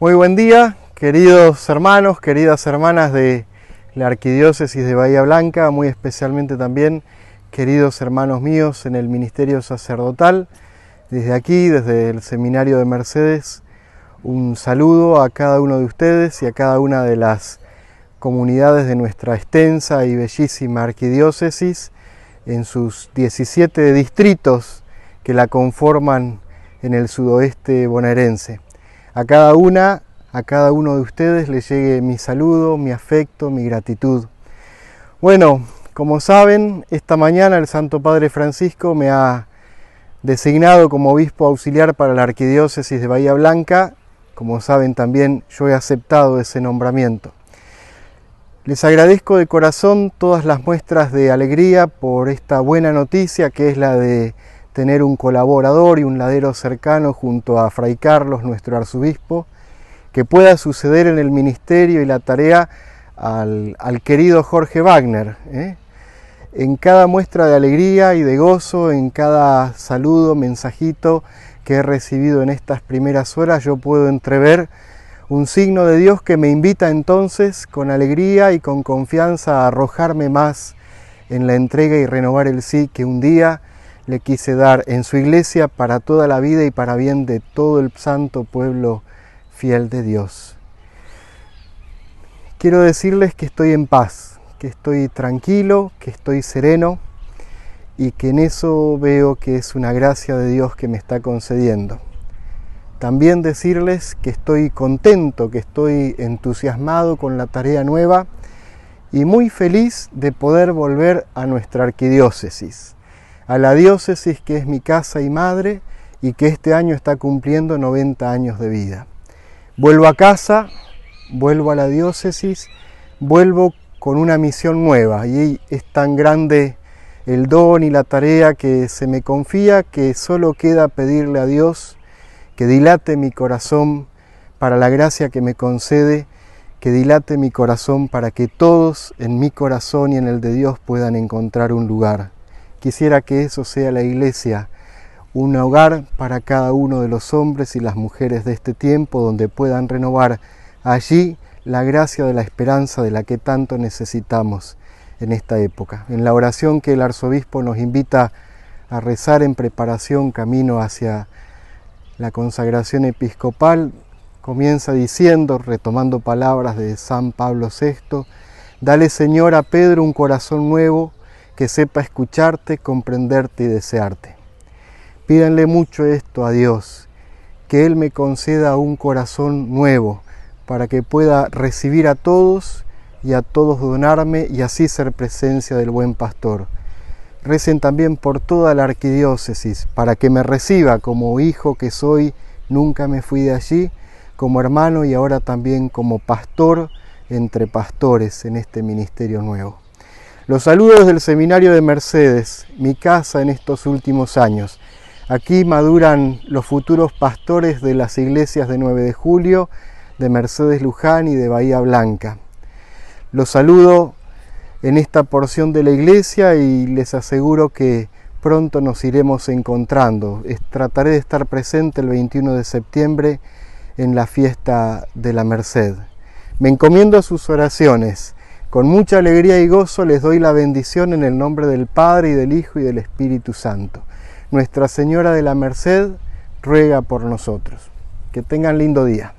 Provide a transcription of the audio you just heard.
Muy buen día, queridos hermanos, queridas hermanas de la Arquidiócesis de Bahía Blanca, muy especialmente también queridos hermanos míos en el Ministerio Sacerdotal. Desde aquí, desde el Seminario de Mercedes, un saludo a cada uno de ustedes y a cada una de las comunidades de nuestra extensa y bellísima arquidiócesis en sus 17 distritos que la conforman en el sudoeste bonaerense. A cada una, a cada uno de ustedes les llegue mi saludo, mi afecto, mi gratitud. Bueno, como saben, esta mañana el Santo Padre Francisco me ha designado como obispo auxiliar para la Arquidiócesis de Bahía Blanca. Como saben también, yo he aceptado ese nombramiento. Les agradezco de corazón todas las muestras de alegría por esta buena noticia que es la de tener un colaborador y un ladero cercano junto a Fray Carlos, nuestro arzobispo, que pueda suceder en el ministerio y la tarea al, querido Jorge Wagner. ¿eh? En cada muestra de alegría y de gozo, en cada saludo, mensajito que he recibido en estas primeras horas, yo puedo entrever un signo de Dios que me invita entonces con alegría y con confianza a arrojarme más en la entrega y renovar el sí que un día le quise dar en su iglesia para toda la vida y para bien de todo el santo pueblo fiel de Dios. Quiero decirles que estoy en paz, que estoy tranquilo, que estoy sereno y que en eso veo que es una gracia de Dios que me está concediendo. También decirles que estoy contento, que estoy entusiasmado con la tarea nueva y muy feliz de poder volver a nuestra arquidiócesis a la diócesis que es mi casa y madre y que este año está cumpliendo 90 años de vida. Vuelvo a casa, vuelvo a la diócesis, vuelvo con una misión nueva y es tan grande el don y la tarea que se me confía que solo queda pedirle a Dios que dilate mi corazón para la gracia que me concede, que dilate mi corazón para que todos en mi corazón y en el de Dios puedan encontrar un lugar. Quisiera que eso sea la iglesia, un hogar para cada uno de los hombres y las mujeres de este tiempo donde puedan renovar allí la gracia de la esperanza de la que tanto necesitamos en esta época. En la oración que el arzobispo nos invita a rezar en preparación camino hacia la consagración episcopal, comienza diciendo, retomando palabras de San Pablo VI, Dale Señor a Pedro un corazón nuevo que sepa escucharte, comprenderte y desearte. Pídanle mucho esto a Dios, que Él me conceda un corazón nuevo, para que pueda recibir a todos y a todos donarme y así ser presencia del buen pastor. Recen también por toda la arquidiócesis, para que me reciba como hijo que soy, nunca me fui de allí, como hermano y ahora también como pastor entre pastores en este ministerio nuevo. Los saludos del Seminario de Mercedes, mi casa en estos últimos años. Aquí maduran los futuros pastores de las iglesias de 9 de julio, de Mercedes Luján y de Bahía Blanca. Los saludo en esta porción de la iglesia y les aseguro que pronto nos iremos encontrando. Trataré de estar presente el 21 de septiembre en la fiesta de la Merced. Me encomiendo a sus oraciones con mucha alegría y gozo les doy la bendición en el nombre del Padre y del Hijo y del Espíritu Santo. Nuestra Señora de la Merced ruega por nosotros. Que tengan lindo día.